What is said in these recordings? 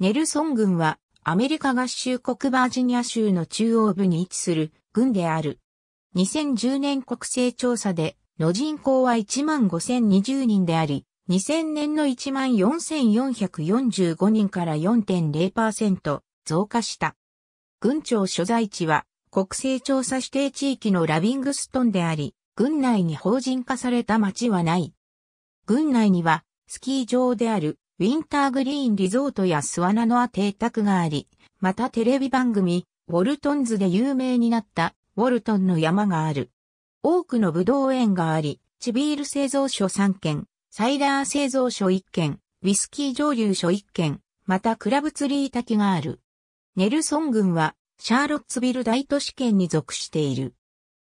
ネルソン郡はアメリカ合衆国バージニア州の中央部に位置する郡である。2010年国勢調査での人口は15,020人であり、2000年の14,445人から4.0%増加した。郡庁所在地は国勢調査指定地域のラビングストンであり、郡内に法人化された町はない。郡内にはスキー場であるウィンターグリーンリゾートやスワナノア邸宅があり、またテレビ番組、ウォルトンズで有名になったウォルトンの山がある。多くの武道園があり、チビール製造所3軒、サイダー製造所1軒、ウィスキー蒸留所1軒、またクラブツリー滝がある。ネルソン郡はシャーロッツビル大都市圏に属している。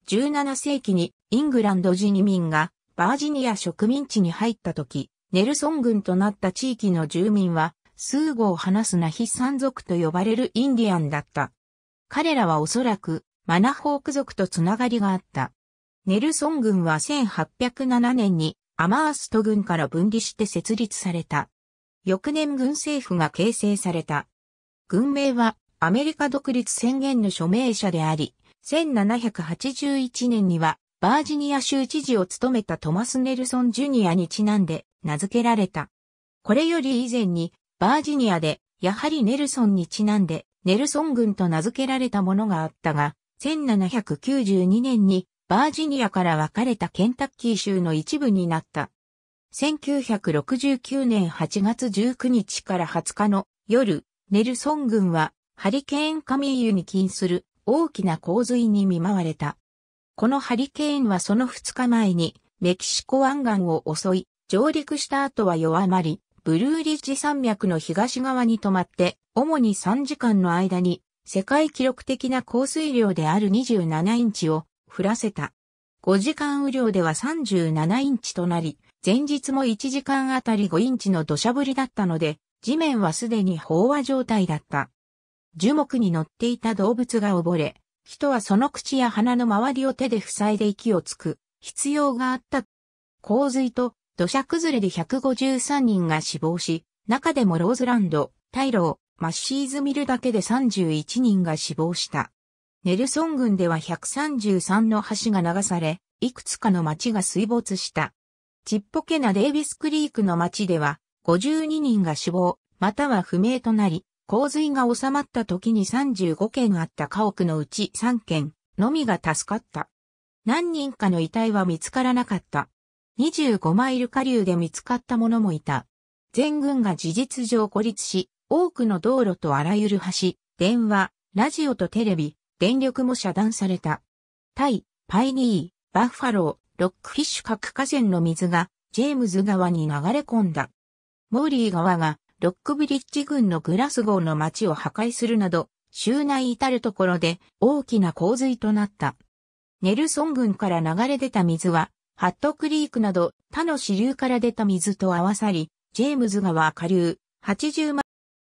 17世紀にイングランド人移民がバージニア植民地に入った時、ネルソン軍となった地域の住民は、数語を話すナヒ山族と呼ばれるインディアンだった。彼らはおそらくマナホーク族とつながりがあった。ネルソン軍は1807年にアマースト軍から分離して設立された。翌年軍政府が形成された。軍名はアメリカ独立宣言の署名者であり、1781年にはバージニア州知事を務めたトマス・ネルソン・ジュニアにちなんで名付けられた。これより以前に、バージニアで、やはりネルソンにちなんで、ネルソン軍と名付けられたものがあったが、1792年にバージニアから分かれたケンタッキー州の一部になった。1969年8月19日から20日の夜、ネルソン軍はハリケーンカミーユに起因する大きな洪水に見舞われた。このハリケーンはその2日前にメキシコ湾岸を襲い、上陸した後は弱まり、ブルーリッジ山脈の東側に止まって、主に3時間の間に、世界記録的な降水量である27インチを降らせた。5時間雨量では37インチとなり、前日も1時間あたり5インチの土砂降りだったので、地面はすでに飽和状態だった。樹木に乗っていた動物が溺れ、人はその口や鼻の周りを手で塞いで息をつく必要があった。洪水と土砂崩れで153人が死亡し、中でもローズランド、タイロー、マッシーズミルだけで31人が死亡した。ネルソン郡では133の橋が流され、いくつかの町が水没した。ちっぽけなデイビスクリークの町では、52人が死亡、または不明となり、洪水が収まった時に35件あった家屋のうち3件のみが助かった。何人かの遺体は見つからなかった。25マイル下流で見つかった者もいた。全軍が事実上孤立し、多くの道路とあらゆる橋、電話、ラジオとテレビ、電力も遮断された。タイ、パイニー、バッファロー、ロックフィッシュ各河川の水が、ジェームズ川に流れ込んだ。モーリー川が、ロックブリッジ軍のグラスゴーの町を破壊するなど、州内至るところで大きな洪水となった。ネルソン軍から流れ出た水は、ハットクリークなど他の支流から出た水と合わさり、ジェームズ川下流、80マイル、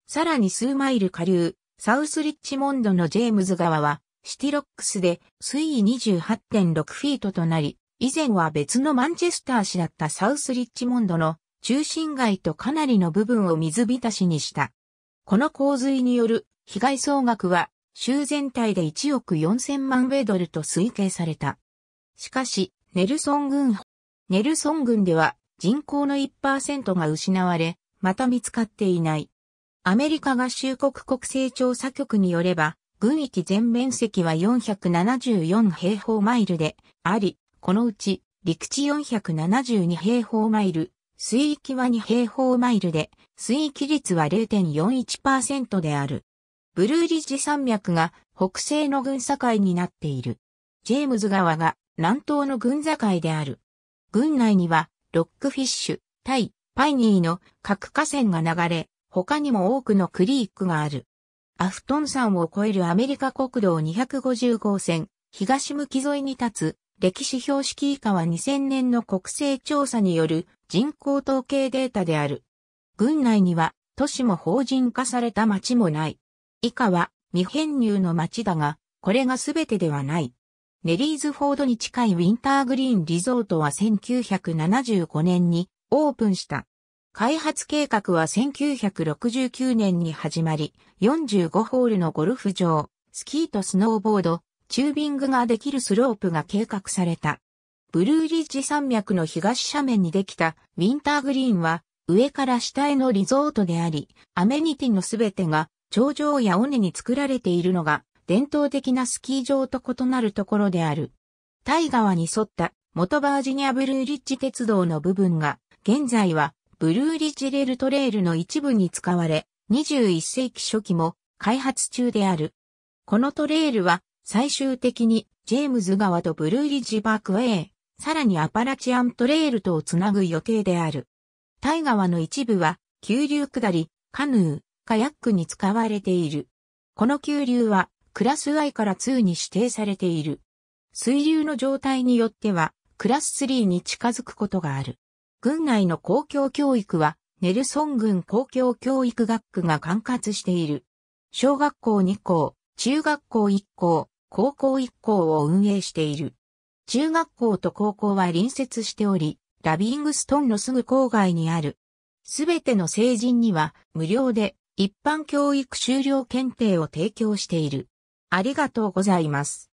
さらに数マイル下流、サウスリッチモンドのジェームズ川は、シティロックスで水位28.6フィートとなり、以前は別のマンチェスター市だったサウスリッチモンドの中心街とかなりの部分を水浸しにした。この洪水による被害総額は州全体で1億4000万米ドルと推計された。しかし、ネルソン群ネルソン群では人口の1%が失われ、また見つかっていない。アメリカ合衆国国勢調査局によれば、軍域全面積は474平方マイルであり、このうち陸地472平方マイル、水域は2平方マイルで、水域率は0.41%である。ブルーリッジ山脈が北西の軍境になっている。ジェームズ川が南東の軍境である。軍内には、ロックフィッシュ、タイ、パイニーの各河川が流れ、他にも多くのクリークがある。アフトン山を越えるアメリカ国道250号線、東向き沿いに立つ、歴史標識以下は2000年の国勢調査による人口統計データである。軍内には都市も法人化された町もない。以下は未編入の町だが、これが全てではない。ネリーズフォードに近いウィンターグリーンリゾートは1975年にオープンした。開発計画は1969年に始まり、45ホールのゴルフ場、スキーとスノーボード、チュービングができるスロープが計画された。ブルーリッジ山脈の東斜面にできたウィンターグリーンは上から下へのリゾートであり、アメニティのすべてが頂上や尾根に作られているのが伝統的なスキー場と異なるところである。タイ川に沿った元バージニアブルーリッジ鉄道の部分が、現在はブルーリッジレールトレールの一部に使われ、21世紀初期も開発中である。このトレイルは最終的にジェームズ川とブルーリッジバークウェイ、さらにアパラチアントレールとをつなぐ予定である。タイ川の一部は、急流下り、カヌー、カヤックに使われている。この急流は、クラス I から2に指定されている。水流の状態によっては、クラス3に近づくことがある。軍内の公共教育は、ネルソン軍公共教育学区が管轄している。小学校2校、中学校1校、高校1校を運営している。中学校と高校は隣接しており、ラビングストンのすぐ郊外にある。すべての成人には無料で一般教育修了検定を提供している。ありがとうございます。